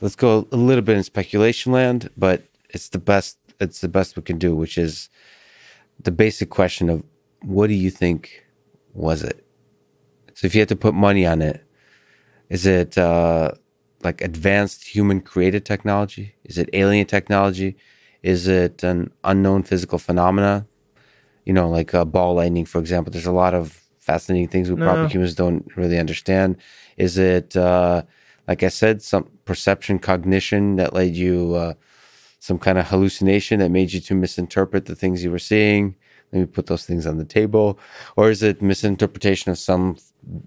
let's go a little bit in speculation land, but it's the best it's the best we can do, which is the basic question of what do you think was it? So if you had to put money on it, is it uh, like advanced human created technology? Is it alien technology? Is it an unknown physical phenomena? You know, like ball lightning, for example. There's a lot of fascinating things we no. probably humans don't really understand. Is it uh, like I said, some perception, cognition that led you uh, some kind of hallucination that made you to misinterpret the things you were seeing. Let me put those things on the table. Or is it misinterpretation of some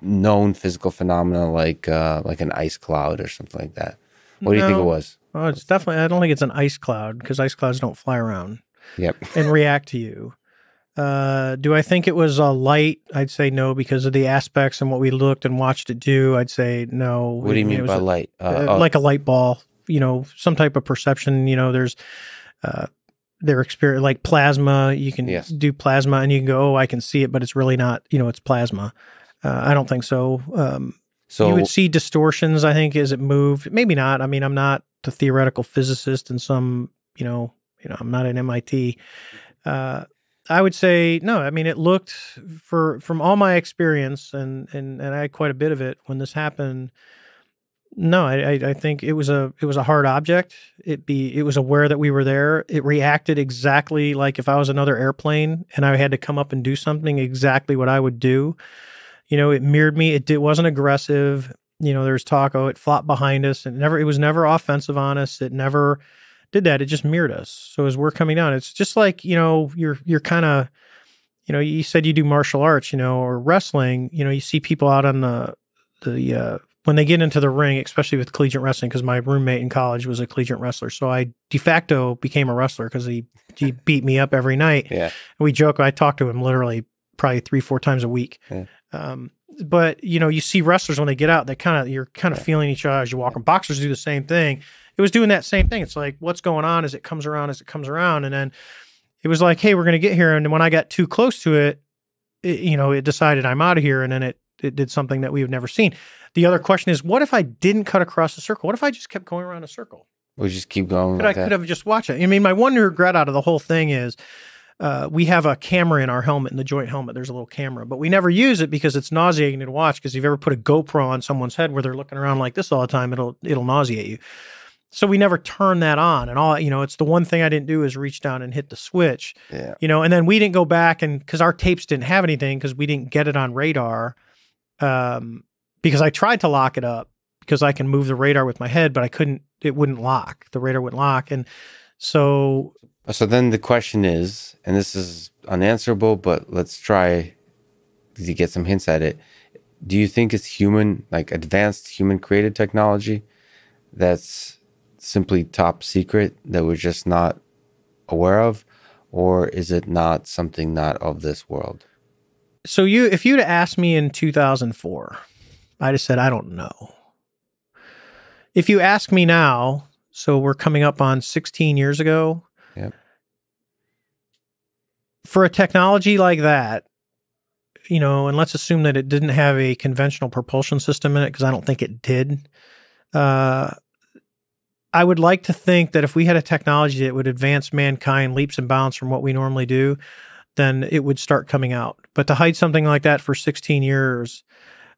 known physical phenomena like uh, like an ice cloud or something like that? What no. do you think it was? Oh, it's definitely. I don't think it's an ice cloud because ice clouds don't fly around. Yep. and react to you. Uh, do I think it was a light? I'd say no because of the aspects and what we looked and watched it do. I'd say no. What do you mean, by a, light? Uh, uh, oh. like a light ball, you know, some type of perception. You know, there's uh, their experience, like plasma. You can yes. do plasma and you can go, oh, I can see it, but it's really not. You know, it's plasma. Uh, I don't think so. Um, so you would see distortions. I think as it moved, maybe not. I mean, I'm not a theoretical physicist, and some, you know, you know, I'm not an MIT. Uh, I would say no. I mean, it looked for from all my experience, and and and I had quite a bit of it when this happened. No, I, I think it was a it was a hard object. It be it was aware that we were there. It reacted exactly like if I was another airplane and I had to come up and do something, exactly what I would do. You know, it mirrored me. It, it wasn't aggressive. You know, there's taco. Oh, it flopped behind us, and never it was never offensive on us. It never did that, it just mirrored us. So as we're coming down, it's just like, you know, you're you're kind of you know, you said you do martial arts, you know, or wrestling, you know, you see people out on the the uh when they get into the ring, especially with collegiate wrestling, because my roommate in college was a collegiate wrestler, so I de facto became a wrestler because he he beat me up every night. Yeah, and we joke. I talk to him literally probably three four times a week. Yeah. Um, but you know, you see wrestlers when they get out, they kind of you're kind of yeah. feeling each other as you walk. And boxers do the same thing it was doing that same thing. It's like, what's going on as it comes around, as it comes around. And then it was like, hey, we're going to get here. And when I got too close to it, it you know, it decided I'm out of here. And then it, it did something that we have never seen. The other question is, what if I didn't cut across the circle? What if I just kept going around a circle? We just keep going. But like I that. could have just watched it. I mean, my one regret out of the whole thing is uh, we have a camera in our helmet, in the joint helmet. There's a little camera, but we never use it because it's nauseating to watch. Because if you ever put a GoPro on someone's head where they're looking around like this all the time, it'll it'll nauseate you so we never turned that on and all you know it's the one thing i didn't do is reach down and hit the switch yeah. you know and then we didn't go back and because our tapes didn't have anything because we didn't get it on radar um, because i tried to lock it up because i can move the radar with my head but i couldn't it wouldn't lock the radar wouldn't lock and so uh, so then the question is and this is unanswerable but let's try to get some hints at it do you think it's human like advanced human created technology that's simply top secret that we're just not aware of? Or is it not something not of this world? So you if you'd asked me in 2004, I'd have said I don't know. If you ask me now, so we're coming up on 16 years ago. Yep. For a technology like that, you know, and let's assume that it didn't have a conventional propulsion system in it because I don't think it did. Uh, I would like to think that if we had a technology that would advance mankind leaps and bounds from what we normally do, then it would start coming out. But to hide something like that for 16 years,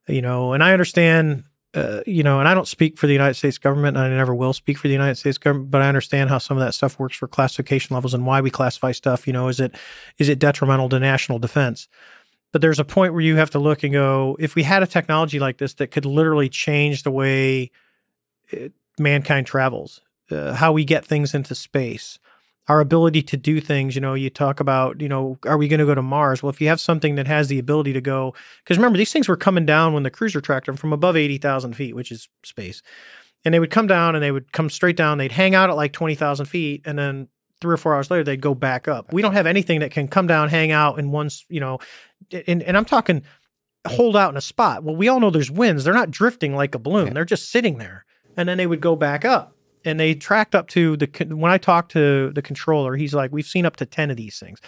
you know, and I understand, uh, you know, and I don't speak for the United States government, and I never will speak for the United States government, but I understand how some of that stuff works for classification levels and why we classify stuff. You know, is it is it detrimental to national defense? But there's a point where you have to look and go, if we had a technology like this that could literally change the way it, mankind travels, uh, how we get things into space, our ability to do things. You know, you talk about, you know, are we going to go to Mars? Well, if you have something that has the ability to go, because remember, these things were coming down when the cruiser tracked them from above 80,000 feet, which is space. And they would come down and they would come straight down. They'd hang out at like 20,000 feet and then three or four hours later, they'd go back up. We don't have anything that can come down, hang out in one, you know, and, and I'm talking hold out in a spot. Well, we all know there's winds. They're not drifting like a balloon. Yeah. They're just sitting there and then they would go back up and they tracked up to the when i talked to the controller he's like we've seen up to 10 of these things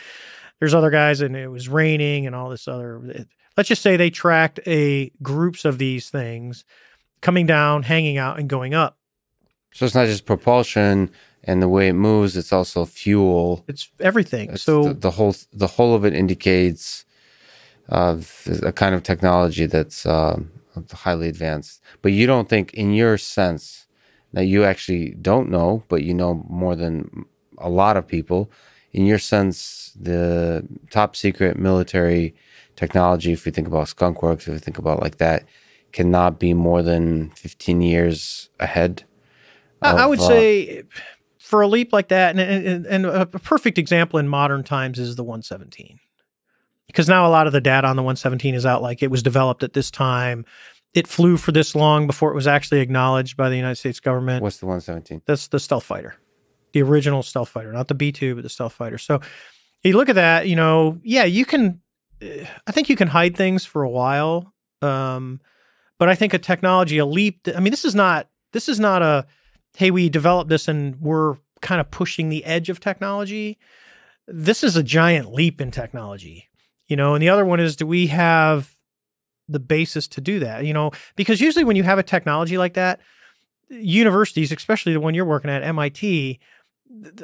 there's other guys and it was raining and all this other let's just say they tracked a groups of these things coming down hanging out and going up so it's not just propulsion and the way it moves it's also fuel it's everything it's so the, the, whole the whole of it indicates uh, a kind of technology that's um, highly advanced. But you don't think, in your sense, that you actually don't know, but you know more than a lot of people. In your sense, the top secret military technology, if we think about Skunk Works, if we think about like that, cannot be more than 15 years ahead. Of, I would uh, say for a leap like that, and, and, and a perfect example in modern times is the 117 because now a lot of the data on the 117 is out like it was developed at this time it flew for this long before it was actually acknowledged by the united states government what's the 117 that's the stealth fighter the original stealth fighter not the b2 but the stealth fighter so you look at that you know yeah you can i think you can hide things for a while um, but i think a technology a leap i mean this is not this is not a hey we developed this and we're kind of pushing the edge of technology this is a giant leap in technology you know and the other one is do we have the basis to do that you know because usually when you have a technology like that universities especially the one you're working at MIT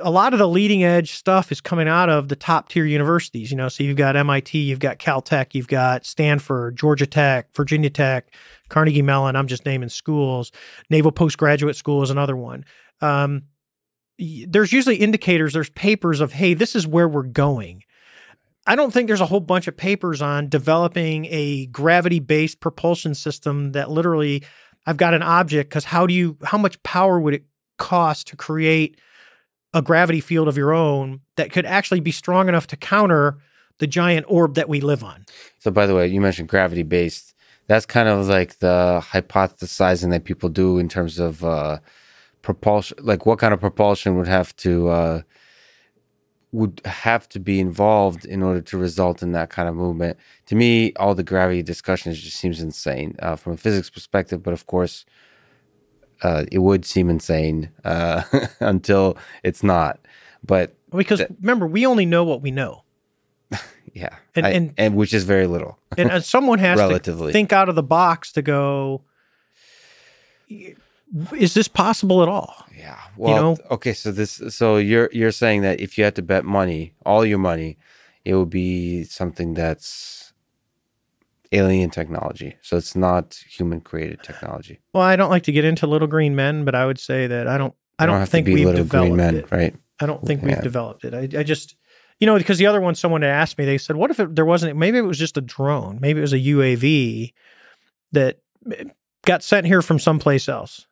a lot of the leading edge stuff is coming out of the top tier universities you know so you've got MIT you've got Caltech you've got Stanford Georgia Tech Virginia Tech Carnegie Mellon I'm just naming schools Naval Postgraduate School is another one um, there's usually indicators there's papers of hey this is where we're going I don't think there's a whole bunch of papers on developing a gravity based propulsion system that literally I've got an object because how do you, how much power would it cost to create a gravity field of your own that could actually be strong enough to counter the giant orb that we live on? So, by the way, you mentioned gravity based. That's kind of like the hypothesizing that people do in terms of uh, propulsion, like what kind of propulsion would have to, uh, would have to be involved in order to result in that kind of movement. To me, all the gravity discussions just seems insane uh, from a physics perspective, but of course, uh, it would seem insane uh, until it's not. But because th- remember, we only know what we know. yeah, and, I, and, and which is very little. and, and uh, someone has to think out of the box to go is this possible at all? Yeah. Well, you know? okay. So this, so you're you're saying that if you had to bet money, all your money, it would be something that's alien technology. So it's not human created technology. Well, I don't like to get into little green men, but I would say that I don't. I don't, don't think we've developed men, it. Right. I don't think yeah. we've developed it. I, I just, you know, because the other one, someone had asked me, they said, "What if it, there wasn't? Maybe it was just a drone. Maybe it was a UAV that." Got sent here from someplace else